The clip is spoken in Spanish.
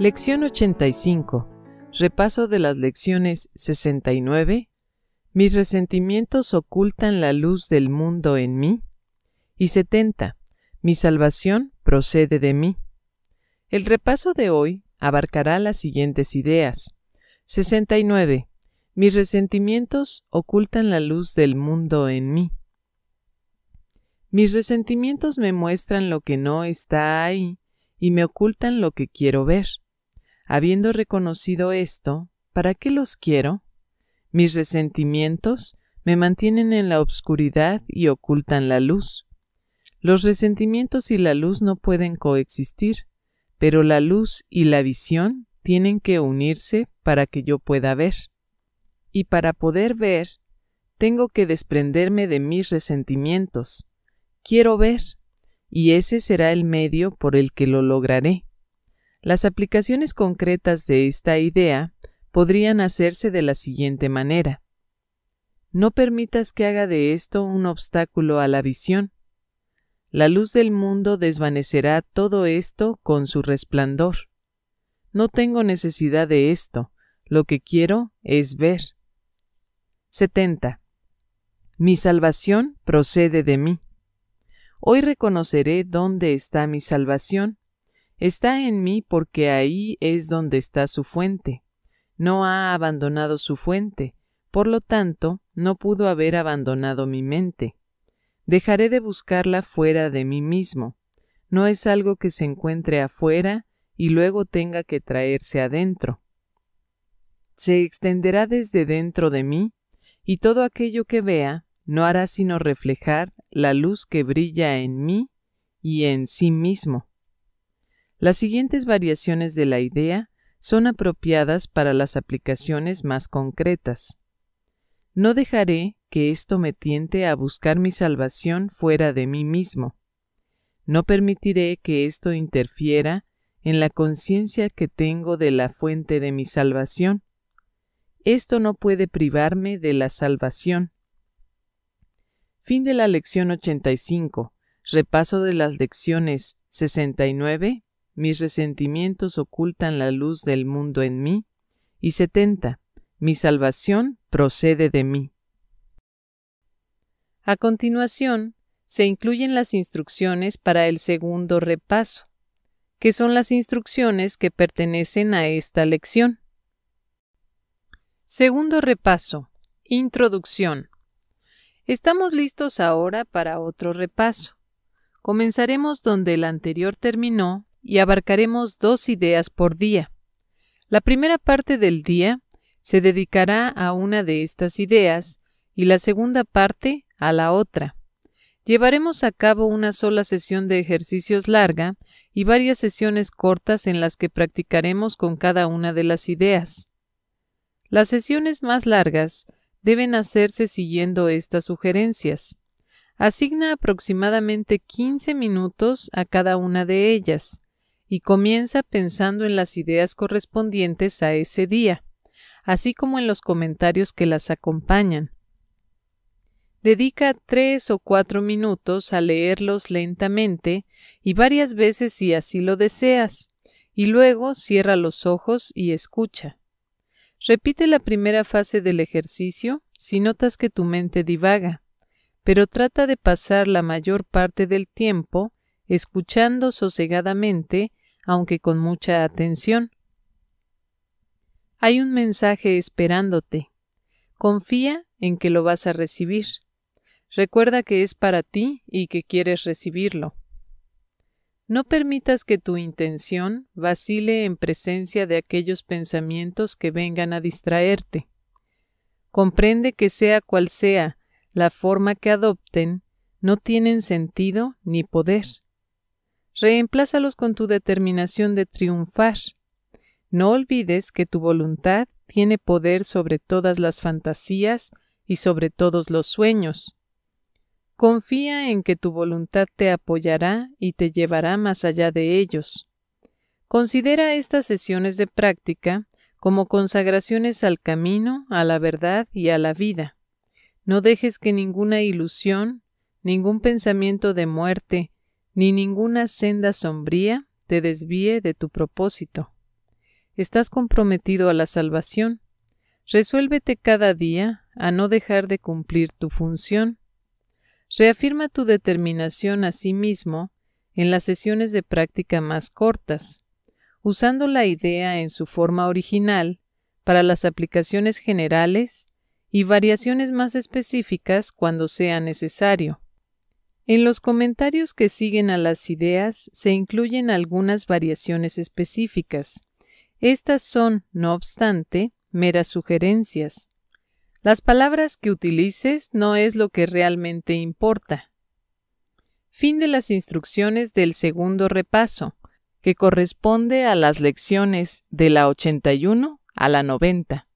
Lección 85. Repaso de las lecciones 69. Mis resentimientos ocultan la luz del mundo en mí. Y 70. Mi salvación procede de mí. El repaso de hoy abarcará las siguientes ideas. 69. Mis resentimientos ocultan la luz del mundo en mí. Mis resentimientos me muestran lo que no está ahí y me ocultan lo que quiero ver. Habiendo reconocido esto, ¿para qué los quiero? Mis resentimientos me mantienen en la obscuridad y ocultan la luz. Los resentimientos y la luz no pueden coexistir, pero la luz y la visión tienen que unirse para que yo pueda ver. Y para poder ver, tengo que desprenderme de mis resentimientos. Quiero ver, y ese será el medio por el que lo lograré. Las aplicaciones concretas de esta idea podrían hacerse de la siguiente manera. No permitas que haga de esto un obstáculo a la visión. La luz del mundo desvanecerá todo esto con su resplandor. No tengo necesidad de esto, lo que quiero es ver. 70. Mi salvación procede de mí. Hoy reconoceré dónde está mi salvación Está en mí porque ahí es donde está su fuente. No ha abandonado su fuente, por lo tanto, no pudo haber abandonado mi mente. Dejaré de buscarla fuera de mí mismo. No es algo que se encuentre afuera y luego tenga que traerse adentro. Se extenderá desde dentro de mí, y todo aquello que vea no hará sino reflejar la luz que brilla en mí y en sí mismo. Las siguientes variaciones de la idea son apropiadas para las aplicaciones más concretas. No dejaré que esto me tiente a buscar mi salvación fuera de mí mismo. No permitiré que esto interfiera en la conciencia que tengo de la fuente de mi salvación. Esto no puede privarme de la salvación. Fin de la lección 85. Repaso de las lecciones 69, mis resentimientos ocultan la luz del mundo en mí. Y 70. Mi salvación procede de mí. A continuación, se incluyen las instrucciones para el segundo repaso, que son las instrucciones que pertenecen a esta lección. Segundo repaso. Introducción. Estamos listos ahora para otro repaso. Comenzaremos donde el anterior terminó y abarcaremos dos ideas por día. La primera parte del día se dedicará a una de estas ideas y la segunda parte a la otra. Llevaremos a cabo una sola sesión de ejercicios larga y varias sesiones cortas en las que practicaremos con cada una de las ideas. Las sesiones más largas deben hacerse siguiendo estas sugerencias. Asigna aproximadamente 15 minutos a cada una de ellas y comienza pensando en las ideas correspondientes a ese día, así como en los comentarios que las acompañan. Dedica tres o cuatro minutos a leerlos lentamente y varias veces si así lo deseas, y luego cierra los ojos y escucha. Repite la primera fase del ejercicio si notas que tu mente divaga, pero trata de pasar la mayor parte del tiempo escuchando sosegadamente aunque con mucha atención. Hay un mensaje esperándote. Confía en que lo vas a recibir. Recuerda que es para ti y que quieres recibirlo. No permitas que tu intención vacile en presencia de aquellos pensamientos que vengan a distraerte. Comprende que sea cual sea la forma que adopten, no tienen sentido ni poder reemplázalos con tu determinación de triunfar. No olvides que tu voluntad tiene poder sobre todas las fantasías y sobre todos los sueños. Confía en que tu voluntad te apoyará y te llevará más allá de ellos. Considera estas sesiones de práctica como consagraciones al camino, a la verdad y a la vida. No dejes que ninguna ilusión, ningún pensamiento de muerte, ni ninguna senda sombría te desvíe de tu propósito. Estás comprometido a la salvación. Resuélvete cada día a no dejar de cumplir tu función. Reafirma tu determinación a sí mismo en las sesiones de práctica más cortas, usando la idea en su forma original para las aplicaciones generales y variaciones más específicas cuando sea necesario. En los comentarios que siguen a las ideas se incluyen algunas variaciones específicas. Estas son, no obstante, meras sugerencias. Las palabras que utilices no es lo que realmente importa. Fin de las instrucciones del segundo repaso, que corresponde a las lecciones de la 81 a la 90.